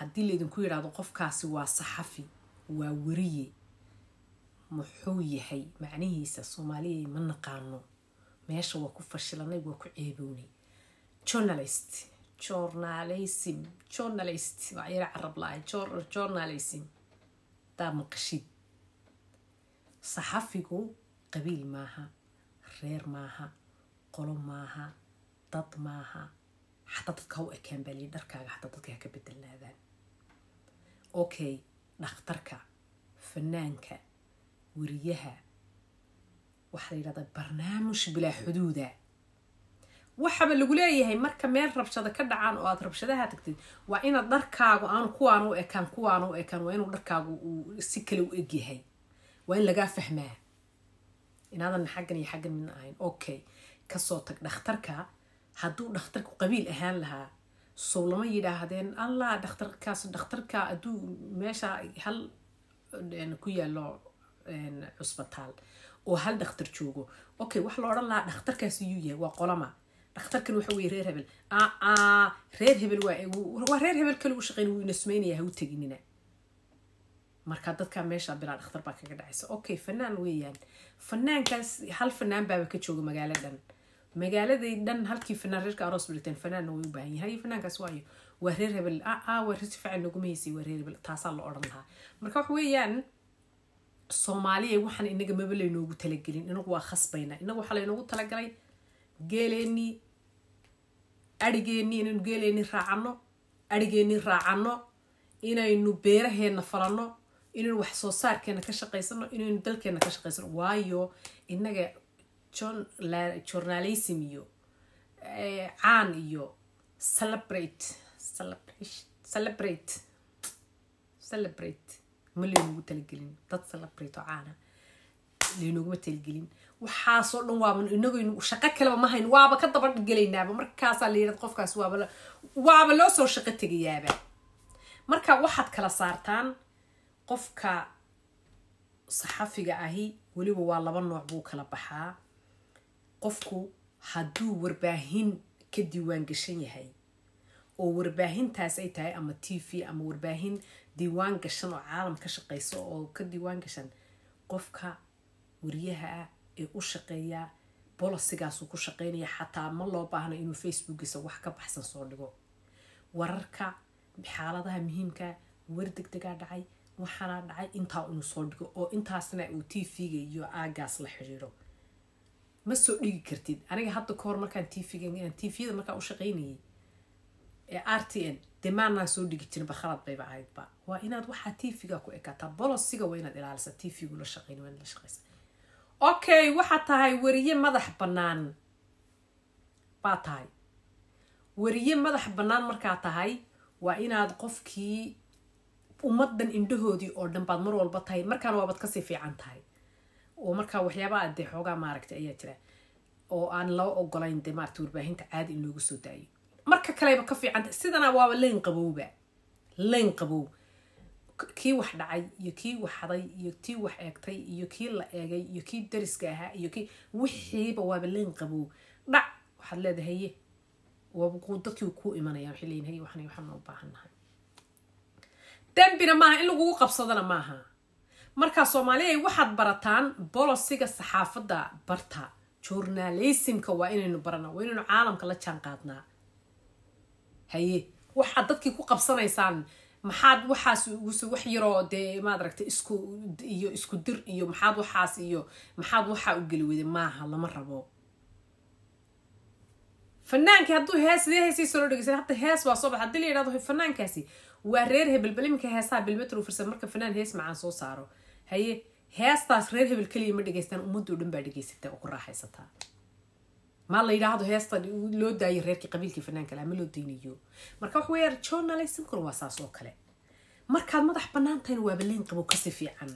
haddii laydinku yidhaahdo qofkaasi waa saxafi waa weriye muxuu yahay macnihiisa soomaaliya ma naqaano meesha waa ku fashilanay waa ku ceebownay journalist journalism journalist waayar carab lahay journalism daa maqashid saxafigu qabiil maaha reer maaha qolo maaha dad maaha xataa dadka ha u ekeen baa lii dharkaaga xataa dadka ha ka bedelnaadaan okay dhakhtarka fanaanka wariyaha waxaa la yidhahdaa barnaamij bilaa xuduuda waxaba lagu leeyahay marka meel rabshado ka dhacaan oo aad rabshadaha tagtid waa inaad dharkaagu aanu kuwaan u ekaan kuwaan u ekaan waa inuu dharkaagu uu si kale u egyahay waa in lagaa fahmaa inaadan xaggan iyo xaggan midna ahayn okay kasoo tag dhakhtarka hadduu dhakhtarku qabiil ahaan lahaa sow lama yidhaahdeen allah dhakhtarkaas dhakhtarka aduu meesha hal ku yaalo cusbitaal oo hal dhakhtar joogo okay wax la odhan lahaa dhakhtarkaas iyuu yahay waa qolama dhakhtarkan waxa weye reer hebel aa reer hebel waa reer hebel kale u shaqeyn wuu ina sumeynaya ha u teginina marka dadka meesha bilaa dhakhtar baa kaga dhacaysa okay fanaan weeyaan fanaankaas hal fanaan baaba ka jooga magaalo dhan magaaladii dhan halkii fanaan reerka aroos birteen fanaanna way u baahan yahay fanaankaas waayo waa reer hebel a waa reer sifiican naguma heysay waa reer hebel taasaa la odhan lahaa marka waxa weeyaan soomaaliya waxaan inaga maba laynoogu talagelin inagu waa khasbaynaa inagu waxaa laynoogu talagalay geeleennii adhigeennii inaynu geeleennii raacano adhigeennii raacano inaynu beeraheenna falanno inaynu wax soo saarkeena ka shaqaysano inaynu dalkeena ka shaqaysano waayo inaga journalism iyo caan eh, iyo celebrate celebrate celebrate ma laynoogu talagelin dad celebrate oo caana laynooguma talagelin waxaasoo dhan waaba inagu shaqo kaleba mahayn waaba ka dabagelaynaba markaasaa la qofkaas waaba waaba loo soo shaqo tegayaaba marka waxaad kala saartaan qofka saxafiga ahi weliba waa laba nooc buu kala baxaa qofku hadduu warbaahin ka diiwaangashan yahay oo warbaahintaas ay tahay ama t v ama warbaahin diiwaan gashan oo caalam ka shaqeyso oo ka diiwaan gashan qofka wariyaha ah ee u shaqeeyaa bolosigaasuu ku shaqeynaya xataa ma loo baahno inuu facebookiisa wax ka baxsan soo dhigo wararka xaaladaha muhiimka war degdegaa dhacay waxaanaa dhacay intaa inuu soo dhigo oo intaasna uu t v-ga iyo aagaas la xidhiidho ma soo dhigi kartid aniga hadda kahor markaan tvga tvyada markaa u shaqaynayay ee r t n dee soo dhigi jirba khalad bayba ahaydba waa inaad waxaa tvga ku ekaataa bolosiga waa inaad ilaalisa tvgula shaqayn waa inaad la okay waxaa tahay weriye madax banaan baa tahay weriye madax banaan markaa tahay waa inaad qofkii ummaddan indhahoodii oo dhan baad mar walba tahay markaan waabaad kasii fiican tahay oo markaa waxyaabaa dee xoogaa maaragta ayaa jira oo aan loo ogolayn de maarata warbaahinta caadi in loogu soo daayo marka kaleba ka fiicanta sidana waaba leyn qabowba leyn qabow kii wax dhacay iyo kii wax haday iyo tii wax eegtay iyo kii la eegay iyo kii dariska ahaa iyo kii wixiiba waaba leyn qabow dhac waxaad leedahaye dadkii kuu imanaya waxay leeyihin haye waxaan waxaan u baahan dembina maaha in lagugu qabsadana maaha markaa soomaaliya ay waxaad barataan bolosiga saxaafadda barta journalismka waa inaynu barana waa inaynu caalamka la jaan qaadnaa haye waxaad dadkii ku qabsanaysaan maxaad waxaas use wax yaroo dee maad aragta isku iyo isku dir iyo maxaad waxaas iyo maxaad waxaa u geli maaha lama rabo fanaankii hadduu hees sidee heesiiso loo dhegeysan hadda hees waa soo bax haddii la yidhahdo fanaankaasi waa reer hebelbel iminka heesaha bilmetro firsan marka fanaan hees macaan soo saaro haye heestaas reer hebel keliya ma dhegeystaan ummadoo dhan baa dhegeysata oo ku raaxaysataa maa la yidhaahdo heesta loo daayay reerkii qabiilkii fanaanka laha loo daynayo marka waxa weeyaan journalismkuna waa saas oo kale markaad madax bannaan tahayna waaba leen qabo kasi fiican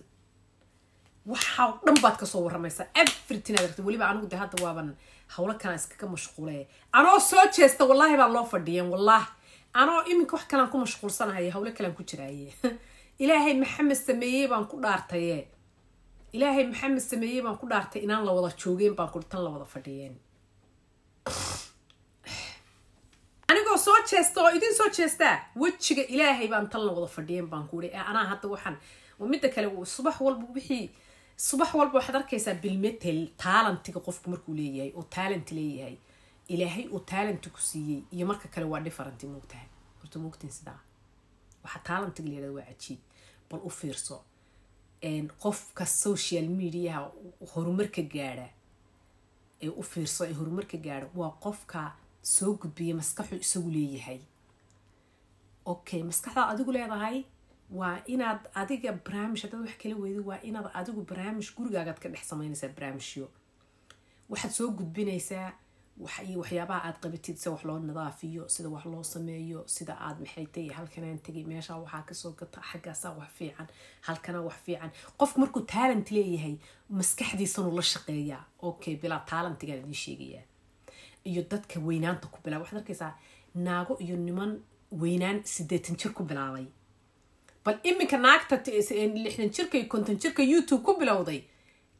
waxa dhan baad kasoo warramaysaa everytin ad aragta weliba anigu de hadda waaban hawlo kalaan iskaga mashquule anoo soo jeesta wallaahi baan loo fadhiyan wallaah anoo iminka wax kalaan ku mashquulsanahay hawlo kalaan ku jiraaye ilaahay maxamed sameeyey baan ku dhaartaye ilaahay maxamed sameeyey baan ku dhaartay inaan la wada joogeen baan kuri tan la wada fadhiyeen anigoo soo jeesta oo idin soo jeestaa wejiga ilaahay baan tan la wada fadhiyeen baan kuuri ee anaa hadda waxaan midda kale subax walba wixii subax walba waxaad arkaysaa bilmetel taalantiga qofku markuu leeyahay oo taalanti leeyahay ilaahay uu taalanti ku siiyey iyo marka kale waa dhifaranti moogtahay horta moogtiin sidaa waxa taalantiga la yirahda waa cajiib bal u fiirso qofka social mediaha horumarka gaadha ee u fiirso ee horumarka gaara waa qofka soo gudbiya maskaxuu isagu leeyahay okay maskaxdaad adigu leedahay waa inaad adiga barnaamish haddaad wax kala weydo waa inaad adigu barnaamish gurigaagaad ka dhex samaynaysaa barnaamijyo waxaad soo gudbinaysaa waxyaabaha aad qabatid sida wax loo nadaafiyo sida wax loo sameeyo sida aad maxaytay tahi halkanaan tegi meeshaa waxaa kasoo gata xaggaasaa wax fiican halkanaa wax fiican qofku markuu taalent leeyahay maskaxdiisanu la shaqeeyaa okay bilaa taalentigaa idin sheegayaa iyo dadka weynaanta ku bilaa waxaad arkaysaa naago iyo niman weynaan sideetan jir ku bilaabay bal iminka naagta lixdan jirka iyo konton jirka youtube ku bilowday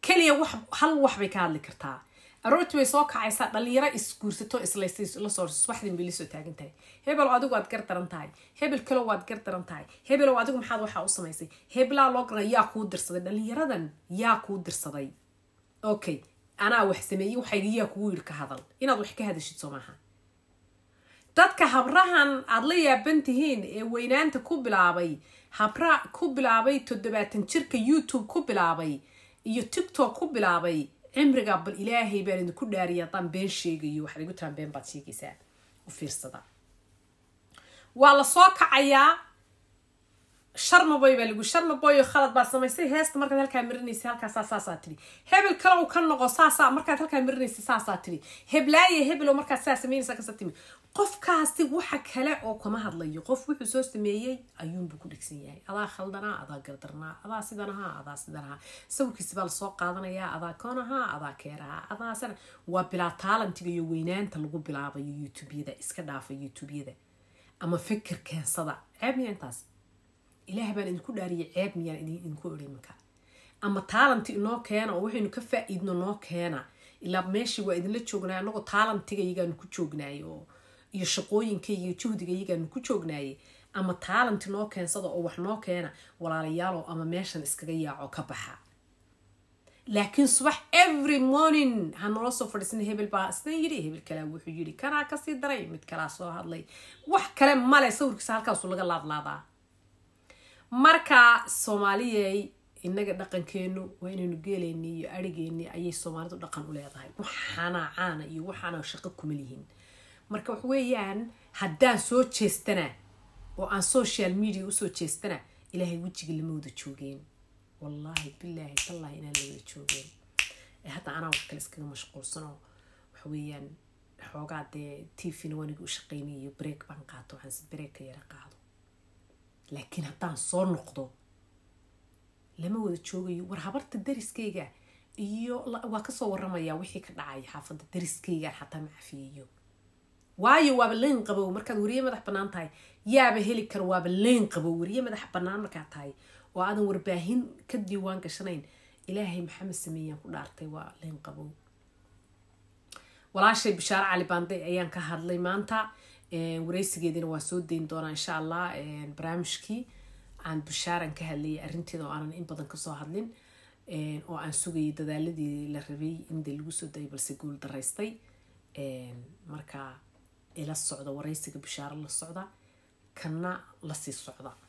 keliya wax hal waxbay ka hadli kartaa روتوي سوكا عيسى دليرا اسكور ستو اسليسيس لا سورس واحد من بيليسو تاغنت هبل وادو واد كرترنت هاي هبل كلو واد كرترنت هاي هبل وادو مخاد وها او سميسي هبل لا لوغ ريا كو درسد دليرادن يا كو درسداي اوكي انا وح سميي وحي ليا كو يركا هادل ان اد وح كهادشيت سوماها دادكا هبرهان ادليا بنتهين اي وينانت كو بلاباي هبرا كو بلاباي تدباتن جيركا يوتيوب كو بلاباي يو تيك توك كو بلاباي cimriga bal ilaahay baan idinku dhaariya haddaan been sheegayo waxaad igu tiraa been baad sheegaysaa u fiirsada waa lasoo kacayaa sharmaboy baa lagu sharmaboyo khalad baa samaysay heesta markaad halkaa marinaysa halkaasaa saasaa tidhi hebel kale uu ka noqo saasaa markaad halkaa marinaysa saasaa tidhi heblaaye hebel oo markaas saa samaynaysa kasa timi qofkaasi waxa kale oo kama hadlayo qof wuxuu soo sameeyey ayuunbuu ku dhegsan yahay adaa khaldanaa adaa gardarnaa adaa sidanahaa adaa sidanahaa sawirkiisi baa lasoo qaadanayaa adaa koonahaa adaa keerahaa adaasana waa bilaa taalantiga iyo weynaanta lagu bilaabayo youtubeyada iska dhaafa youtubeyada ama fikir keensada ceebmiya intaas ilaah baan idinku dhaariyay ceeb miyaan idinku ori iminka ama taalanti inoo keena oo waxaynu ka faaiidno noo keena ilaa meeshii waa idinla joognay anagoo taalantigayagaanu ku joognaayey oo iyo shaqooyinkayga iyo juhdigayagaanu ku joognaayey ama taalanti noo keensada oo wax noo keena walaalayaalow ama meeshan iskaga yaaco ka baxa laakiin subax every morning hanoola soo fadhiisana hebel baa isna yidhi hebel kalaa wuxuu yidhi kanaa kasii daray mid kalaa soo hadlay wax kale male sawirkiisa halkaasu laga laadlaadaa marka soomaaliyey inaga dhaqankeenu waa inaynu geeleyni iyo arigeeni ayay soomaalidu dhaqan u leedahay waxaana caana iyo waxaana shaqo kuma lihiin marka wax weeyaan haddaan soo jeestana oo aan social media usoo jeestana ilaahay wejiga lama wada joogeen wallaahi bilaahi tallaahi inaan la wada joogeen hadda anaa wax kale iskaga mashquulsano wax weeyaan xoogaa dee tvna waanigi u shaqeynayo break baan qaato waxaanse breeka yara qaado laakiin haddaan soo noqdo lama wada joogayo war habarta dariskayga iyo waa kasoo waramaya wixii ka dhacaya xaafadda dariskaygaan xataa macafiyeyo waayo waaba leyn qabow markaad weriye madax banaan tahay yaaba heli karo waaba leyn qabow weriye madax banaan markaad tahay oo aadan warbaahin ka diiwaan gashanayn ilaahay maxamed sameeyaan ku dhaartay waa leyn qabow walaashay bishaare cali baande ayaan ka hadlay maanta wareysigeedina waa soo dayn doonaa insha allah barnaamijkii aan bushaaran ka hadlayay arrinteeda oo aanan in badan kasoo hadlin oo aan sugayay dadaaladii la rabay in dee lagu soo dayay balse guul daraystay marka ila socda wareysiga bushaaro la socda kana lasii socda